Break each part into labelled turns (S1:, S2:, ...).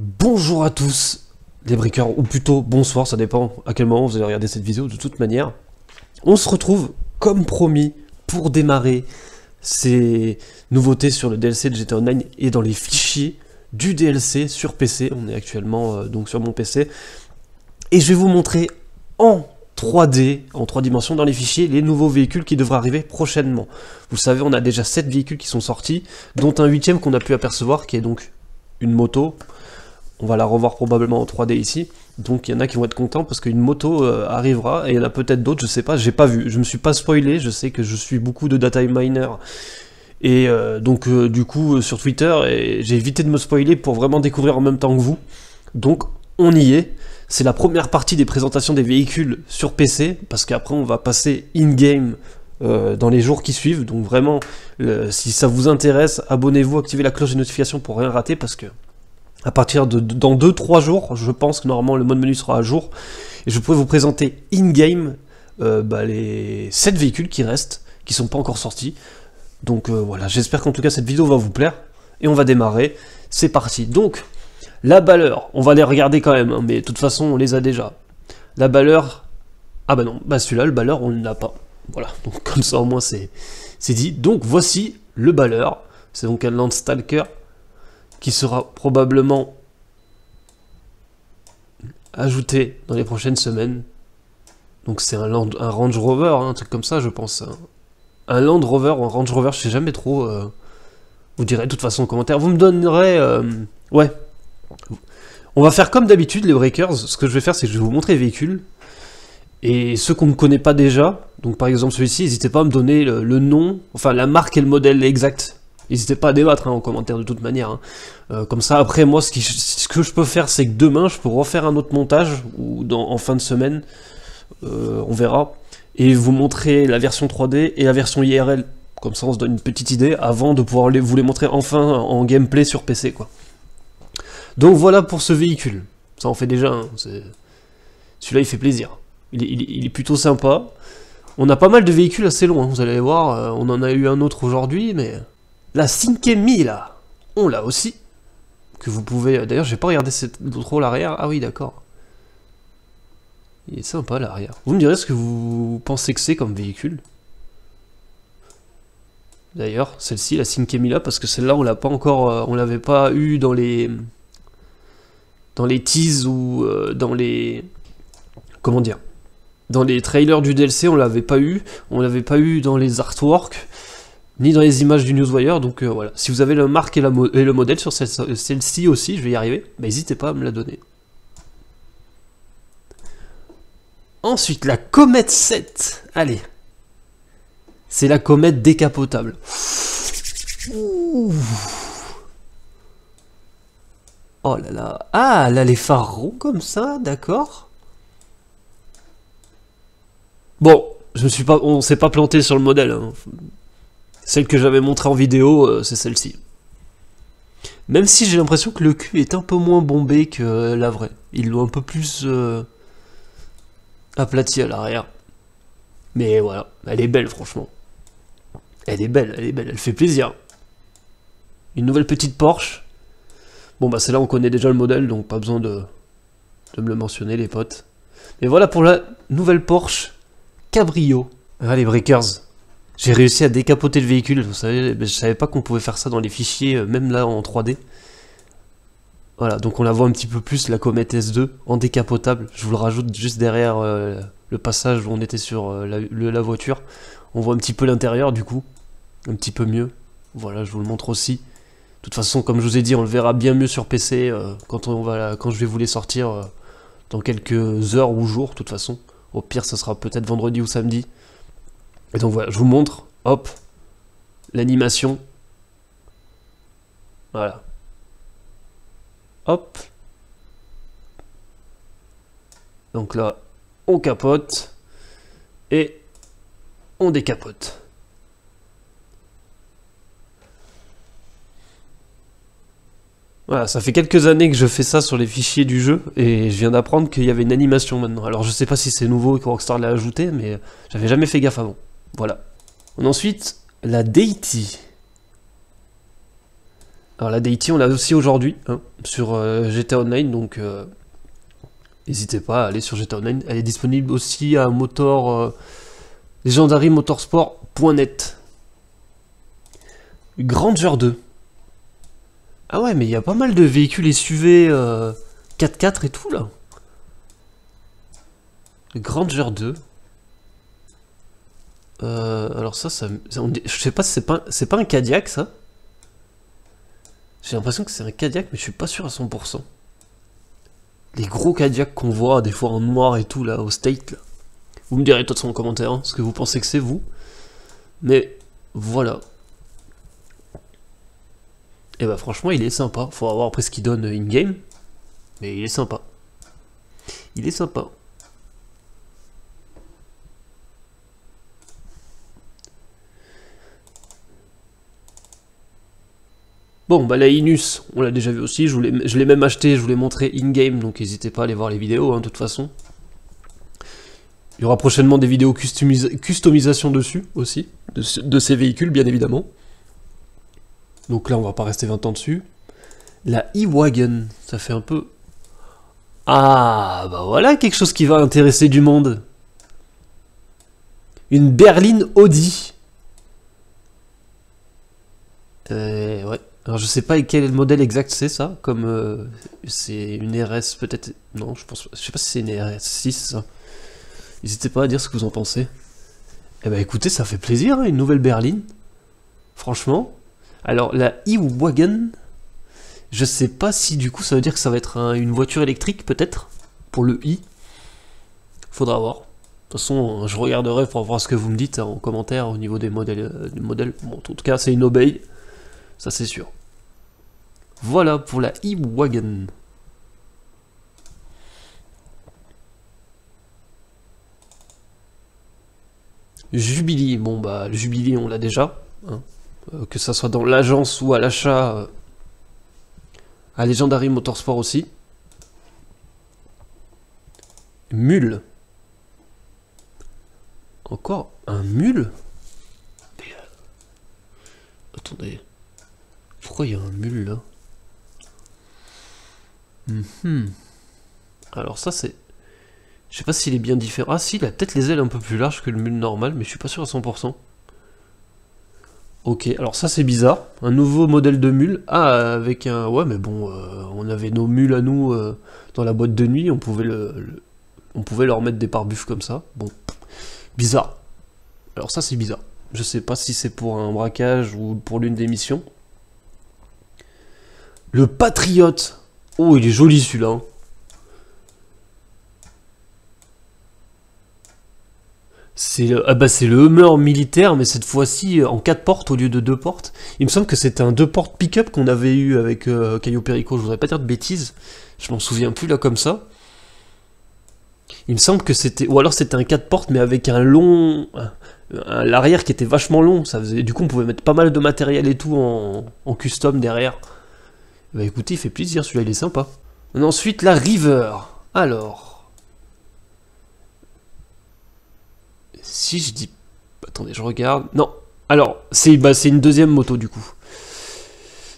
S1: Bonjour à tous les briqueurs, ou plutôt bonsoir, ça dépend à quel moment vous allez regarder cette vidéo de toute manière. On se retrouve, comme promis, pour démarrer ces nouveautés sur le DLC de GTA Online et dans les fichiers du DLC sur PC. On est actuellement euh, donc sur mon PC. Et je vais vous montrer en 3D, en 3 dimensions dans les fichiers, les nouveaux véhicules qui devraient arriver prochainement. Vous savez, on a déjà 7 véhicules qui sont sortis, dont un huitième qu'on a pu apercevoir, qui est donc une moto on va la revoir probablement en 3D ici. Donc il y en a qui vont être contents parce qu'une moto euh, arrivera, et il y en a peut-être d'autres, je sais pas, j'ai pas vu. Je me suis pas spoilé, je sais que je suis beaucoup de data miner Et euh, donc euh, du coup sur Twitter, j'ai évité de me spoiler pour vraiment découvrir en même temps que vous. Donc on y est. C'est la première partie des présentations des véhicules sur PC, parce qu'après on va passer in-game dans les jours qui suivent. Donc vraiment, si ça vous intéresse, abonnez-vous, activez la cloche de notification pour rien rater parce que à partir de, dans 2-3 jours, je pense que normalement le mode menu sera à jour, et je pourrai vous présenter in-game euh, bah, les 7 véhicules qui restent, qui sont pas encore sortis. Donc euh, voilà, j'espère qu'en tout cas cette vidéo va vous plaire, et on va démarrer, c'est parti. Donc, la balleur, on va les regarder quand même, hein, mais de toute façon on les a déjà. La balleur, ah bah non, bah, celui-là, le balleur on ne l'a pas. Voilà, donc comme ça au moins c'est dit. Donc voici le balleur, c'est donc un Landstalker qui sera probablement ajouté dans les prochaines semaines. Donc c'est un, un, Range Rover, hein, un truc comme ça, je pense. Un, Land Rover ou un Range Rover, je sais jamais trop. Euh. vous direz de toute façon en commentaire. Vous me donnerez... Euh, ouais. On va faire comme d'habitude les breakers. Ce que je vais faire, c'est que je vais vous montrer les véhicules. Et ceux qu'on ne connaît pas déjà, donc par exemple celui-ci, n'hésitez pas à me donner le, nom, enfin la marque et le modèle exact N'hésitez pas à débattre en hein, commentaire de toute manière. Hein. Euh, comme ça, après, moi, ce, que je peux faire, c'est que demain, je peux refaire un autre montage, ou en fin de semaine, euh, on verra, et vous montrer la version 3D et la version IRL. Comme ça, on se donne une petite idée avant de pouvoir vous les montrer enfin en gameplay sur PC, quoi. Donc voilà pour ce véhicule. Ça en fait déjà, hein, celui-là il fait plaisir. Il est, il est plutôt sympa. On a pas mal de véhicules assez loin, vous allez voir, euh, on en a eu un autre aujourd'hui, mais la Cinque là, on l'a aussi. Que vous pouvez... Euh, d'ailleurs, j'ai pas regardé cette... trop l'arrière. Ah oui, d'accord. Il est sympa l'arrière. Vous me direz ce que vous pensez que c'est comme véhicule. D'ailleurs, celle-ci, la Cinque parce que celle-là, on l'a pas encore... Euh, on l'avait pas eu dans les... Dans les teas ou euh, dans les... Comment dire dans les trailers du DLC, on l'avait pas eu, on l'avait pas eu dans les artworks, ni dans les images du Newswire. Donc euh, voilà, si vous avez la marque et, le modèle sur euh, celle-ci aussi, je vais y arriver, bah, n'hésitez pas à me la donner. Ensuite, la comète 7. Allez. C'est la comète décapotable. Ouh. Oh là là. Ah, là les phares ronds comme ça, d'accord. Bon, je ne suis pas, on s'est pas planté sur le modèle. Hein. Celle que j'avais montrée en vidéo, euh, c'est celle-ci. Même si j'ai l'impression que le cul est un peu moins bombé que euh, la vraie. Il l'ont un peu plus euh, aplati à l'arrière. Mais voilà, elle est belle franchement. Elle est belle, elle est belle, elle fait plaisir. Une nouvelle petite Porsche. Bon bah celle-là on connaît déjà le modèle, donc pas besoin de, de me le mentionner les potes. Mais voilà pour la nouvelle Porsche Cabrio. Allez breakers, j'ai réussi à décapoter le véhicule, vous savez, je savais pas qu'on pouvait faire ça dans les fichiers, euh, même là en 3D. Voilà, donc on la voit un petit peu plus, la comète S2, en décapotable. Je vous le rajoute juste derrière euh, le passage où on était sur euh, la, voiture. On voit un petit peu l'intérieur du coup, un petit peu mieux. Voilà, je vous le montre aussi. De toute façon, comme je vous ai dit, on le verra bien mieux sur PC quand, on va, quand je vais vous les sortir dans quelques heures ou jours, de toute façon. Au pire, ce sera peut-être vendredi ou samedi. Et donc voilà, je vous montre, hop, l'animation. Voilà. Hop. Donc là, on capote et on décapote. Voilà, ça fait quelques années que je fais ça sur les fichiers du jeu, et je viens d'apprendre qu'il y avait une animation maintenant. Alors je sais pas si c'est nouveau et que Rockstar l'a ajouté, mais j'avais jamais fait gaffe avant. Voilà. On ensuite la Deity. Alors la Deity, on l'a aussi aujourd'hui hein, sur euh, GTA Online, donc euh, n'hésitez pas à aller sur GTA Online. Elle est disponible aussi à motor euh, Granger 2. Ah ouais, mais il y a pas mal de véhicules SUV 4x4 et tout là. Granger 2. Euh, alors ça, ça, je sais pas si c'est pas, pas un Cadillac ça J'ai l'impression que c'est un Cadillac, mais je suis pas sûr à 100%. Les gros Cadillacs qu'on voit des fois en noir et tout là, au state là. Vous me direz de toute en commentaire hein, ce que vous pensez que c'est vous. Mais voilà. Et eh bah ben, franchement il est sympa, faut avoir après ce qu'il donne euh, in-game. Mais il est sympa. Il est sympa. Bon, bah la Inus, on l'a déjà vu aussi, je, l'ai même acheté, je vous l'ai montré in-game, donc n'hésitez pas à aller voir les vidéos, hein, de toute façon. Il y aura prochainement des vidéos customisation dessus, aussi, de, ces véhicules, bien évidemment. Donc là, on va pas rester 20 ans dessus. La e-Wagon, ça fait un peu... Ah, bah voilà quelque chose qui va intéresser du monde Une berline Audi euh, ouais. Alors je sais pas quel modèle exact c'est ça, comme euh, c'est une RS peut-être. Non, je pense. Je sais pas si c'est une RS 6. N'hésitez pas à dire ce que vous en pensez. Eh ben écoutez, ça fait plaisir, hein, une nouvelle berline. Franchement. Alors la E-Wagon, je sais pas si du coup ça veut dire que ça va être une voiture électrique peut-être pour le i. Faudra voir. De toute façon, je regarderai pour voir ce que vous me dites en commentaire au niveau des modèles. Euh, des modèles. Bon, en tout cas, c'est une obéi. Ça, c'est sûr. Voilà pour la E-Wagon. Jubilee, bon bah le jubilé on l'a déjà, hein. euh, que ça soit dans l'agence ou à l'achat, euh, à Legendary Motorsport aussi. Mule. Encore un mule Attendez, pourquoi il y a un mule là Mhm. Alors ça c'est... Je sais pas s'il est bien différent. Ah si, il a peut-être les ailes un peu plus larges que le mule normal, mais je suis pas sûr à 100%. Ok, alors ça c'est bizarre. Un nouveau modèle de mule. Ah, avec un... Ouais, mais bon, euh, on avait nos mules à nous euh, dans la boîte de nuit, on pouvait, le, on pouvait leur mettre des parbuffes comme ça. Bon, bizarre. Alors ça c'est bizarre. Je sais pas si c'est pour un braquage ou pour l'une des missions. Le Patriote Oh, il est joli celui-là. Hein. C'est le, ah bah le Hummer militaire, mais cette fois-ci euh, en 4 portes au lieu de 2 portes. Il me semble que c'était un 2 portes pick-up qu'on avait eu avec euh, Caillou Perico, je voudrais pas dire de bêtises. Je m'en souviens plus là comme ça. Il me semble que c'était... Ou alors c'était un 4 portes, mais avec un long... L'arrière qui était vachement long. Ça faisait... Du coup, on pouvait mettre pas mal de matériel et tout en custom derrière. Bah écoutez, il fait plaisir, celui-là il est sympa. Ensuite, la River. Alors. Si je dis... Attendez, je regarde. Non. Alors, c'est bah, une deuxième moto du coup.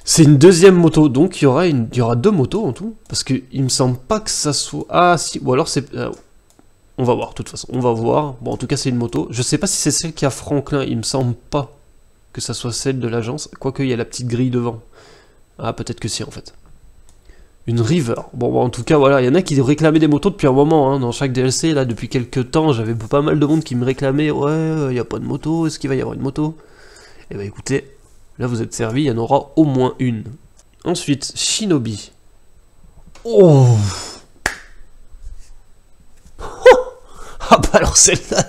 S1: C'est une deuxième moto, donc il y, aura une, il y aura deux motos en tout. Parce que il me semble pas que ça soit... Ah si, ou alors c'est... Euh, on va voir, de toute façon, on va voir. Bon, en tout cas, c'est une moto. Je sais pas si c'est celle qui a Franklin, il me semble pas que ça soit celle de l'agence. Quoique, il y a la petite grille devant. Ah, peut-être que si, en fait. Une river. Bon, bah, en tout cas, voilà, il y en a qui réclamaient des motos depuis un moment, hein. dans chaque DLC, là, depuis quelques temps, j'avais pas mal de monde qui me réclamait, ouais, il n'y a pas de moto, est-ce qu'il va y avoir une moto Eh ben écoutez, là vous êtes servi, il y en aura au moins une. Ensuite, Shinobi. Oh Ah bah alors celle-là,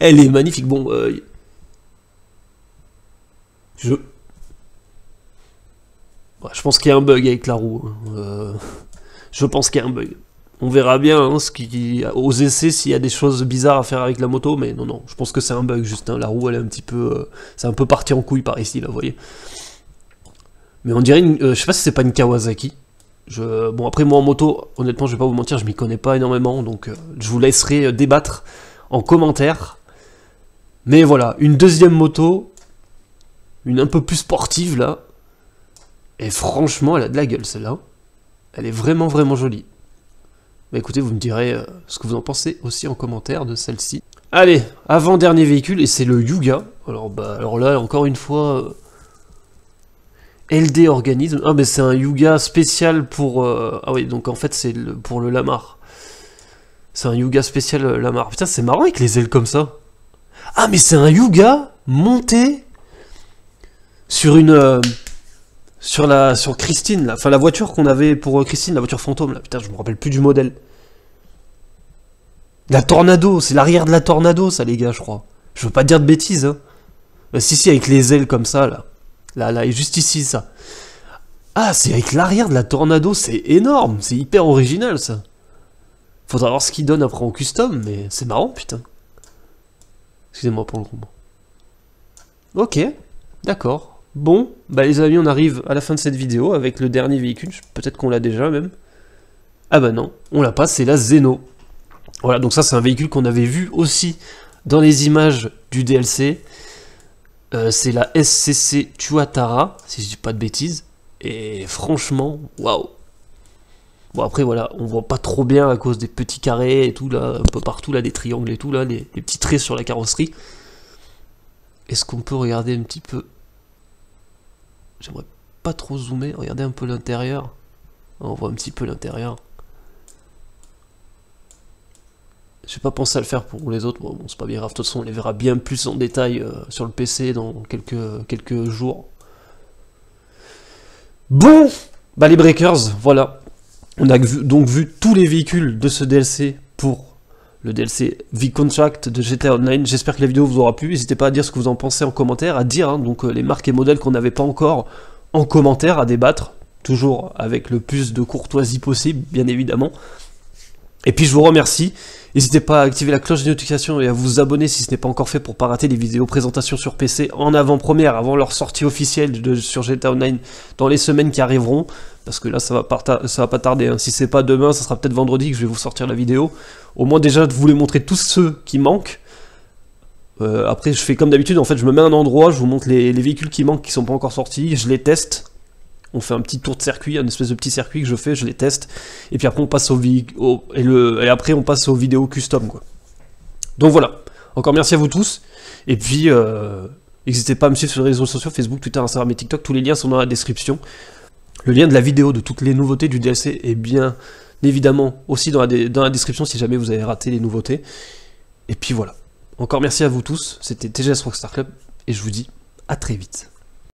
S1: elle est magnifique. Bon, euh... je je pense qu'il y a un bug avec la roue. Hein. Euh, je pense qu'il y a un bug. On verra bien hein, ce qui, aux essais s'il y a des choses bizarres à faire avec la moto, mais non, non, je pense que c'est un bug juste. Hein. la roue, elle est un petit peu. Euh, c'est un peu parti en couille par ici, là, vous voyez. Mais on dirait. Une, euh, je sais pas si c'est pas une Kawasaki. bon, après, moi en moto, honnêtement, je vais pas vous mentir, je m'y connais pas énormément, donc je vous laisserai débattre en commentaire. Mais voilà, une deuxième moto, une un peu plus sportive là, et franchement, elle a de la gueule celle-là. Elle est vraiment vraiment jolie. Bah écoutez, vous me direz euh, ce que vous en pensez aussi en commentaire de celle-ci. Allez, avant-dernier véhicule, et c'est le Yuga. Alors bah alors là, encore une fois. Euh, LD organisme. Ah mais c'est un Yuga spécial pour. Euh, ah oui, donc en fait c'est pour le Lamar. C'est un Yuga spécial Lamar. Putain, c'est marrant avec les ailes comme ça. Ah mais c'est un Yuga monté sur une sur la sur Christine enfin la voiture qu'on avait pour euh, Christine, la voiture fantôme là, putain, je me rappelle plus du modèle. La tornado, c'est l'arrière de la tornado ça les gars, je crois. Je veux pas dire de bêtises hein. Bah, si si avec les ailes comme ça là. Là là, et juste ici ça. Ah, c'est avec l'arrière de la tornado, c'est énorme, c'est hyper original ça. Faudra voir ce qu'il donne après en custom, mais c'est marrant putain. Excusez-moi pour le combo. Ok, d'accord. Bon, bah les amis, on arrive à la fin de cette vidéo avec le dernier véhicule, peut-être qu'on l'a déjà même. Ah bah non, on l'a pas, c'est la Zeno. Voilà, donc ça c'est un véhicule qu'on avait vu aussi dans les images du DLC. Euh, c'est la SCC Tuatara, si je dis pas de bêtises. Et franchement, waouh Bon après voilà, on voit pas trop bien à cause des petits carrés et tout là, un peu partout là, des triangles et tout là, les petits traits sur la carrosserie. Est-ce qu'on peut regarder un petit peu J'aimerais pas trop zoomer. Regardez un peu l'intérieur. On voit un petit peu l'intérieur. J'ai pas pensé à le faire pour les autres. Bon, c'est pas bien grave. De toute façon, on les verra bien plus en détail euh, sur le PC dans quelques, quelques jours. Bon Bah les Breakers, voilà. On a donc vu tous les véhicules de ce DLC pour le DLC v Contract de GTA Online. J'espère que la vidéo vous aura plu. N'hésitez pas à dire ce que vous en pensez en commentaire, à dire hein, donc euh, les marques et modèles qu'on n'avait pas encore en commentaire, à débattre, toujours avec le plus de courtoisie possible, bien évidemment. Et puis je vous remercie. N'hésitez pas à activer la cloche de notification et à vous abonner si ce n'est pas encore fait pour ne pas rater les vidéos présentations sur PC en avant-première, avant leur sortie officielle de, sur GTA Online dans les semaines qui arriveront. Parce que là, ça va pas, va pas tarder. Hein. Si c'est pas demain, ça sera peut-être vendredi que je vais vous sortir la vidéo. Au moins déjà de vous les montrer tous ceux qui manquent. Euh, après, je fais comme d'habitude, en fait, je me mets un endroit, je vous montre les, les véhicules qui manquent, qui sont pas encore sortis, je les teste, on fait un petit tour de circuit, un espèce de petit circuit que je fais, je les teste, et puis après on passe au, et, après on passe aux vidéos custom quoi. Donc voilà, encore merci à vous tous, et puis euh, n'hésitez pas à me suivre sur les réseaux sociaux, Facebook, Twitter, Instagram et TikTok, tous les liens sont dans la description. Le lien de la vidéo de toutes les nouveautés du DLC est bien évidemment aussi dans la, dans la description si jamais vous avez raté les nouveautés. Et puis voilà. Encore merci à vous tous, c'était TGS Rockstar Club, et je vous dis à très vite.